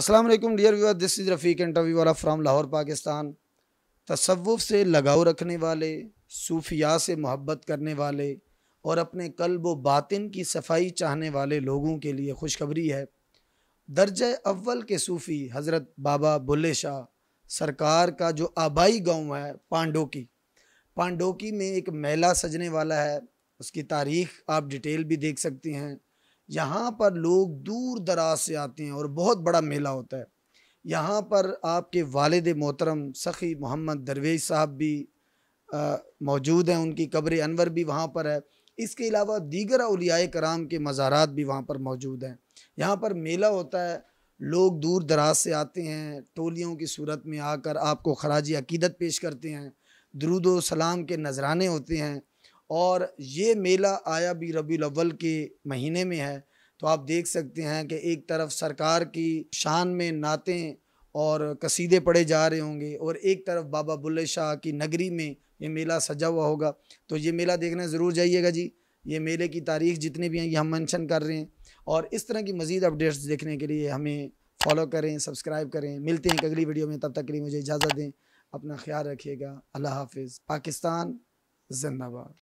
अस्सलाम वालेकुम dear viewer this is Rafiq interview वाला फ्राम लाहौर पाकिस्तान तसवुफ़ से लगाव रखने वाले सूफिया से मोहब्बत करने वाले और अपने कल्ब व बातिन की सफाई चाहने वाले लोगों के लिए खुशखबरी है दर्ज अव्वल के सूफ़ी हज़रत बाबा बुल्ले शाह सरकार का जो आबाई गांव है पांडोकी पांडोकी में एक मेला सजने वाला है उसकी तारीख आप डिटेल भी देख सकती हैं यहाँ पर लोग दूर दराज से आते हैं और बहुत बड़ा मेला होता है यहाँ पर आपके वालद मोहतरम सखी मोहम्मद दरवेज साहब भी मौजूद हैं उनकी कब्र अनवर भी वहाँ पर है इसके अलावा दीगर अलियाए कराम के मज़ारात भी वहाँ पर मौजूद हैं यहाँ पर मेला होता है लोग दूर दराज से आते हैं टोलियों की सूरत में आकर आपको खराज अकीदत पेश करते हैं दरुद सलाम के नजराने होते हैं और ये मेला आया भी रबी अव्वल के महीने में है तो आप देख सकते हैं कि एक तरफ सरकार की शान में नातें और कसीदे पढ़े जा रहे होंगे और एक तरफ बाबा बुल्ले शाह की नगरी में ये मेला सजा हुआ होगा तो ये मेला देखने ज़रूर जाइएगा जी ये मेले की तारीख जितने भी हैं ये हम मेंशन कर रहे हैं और इस तरह की मज़ीद अपडेट्स देखने के लिए हमें फॉलो करें सब्सक्राइब करें मिलते हैं अगली वीडियो में तब तक के लिए मुझे इजाज़त दें अपना ख्याल रखिएगा अल्लाह हाफिज़ पाकिस्तान जिंदाबाद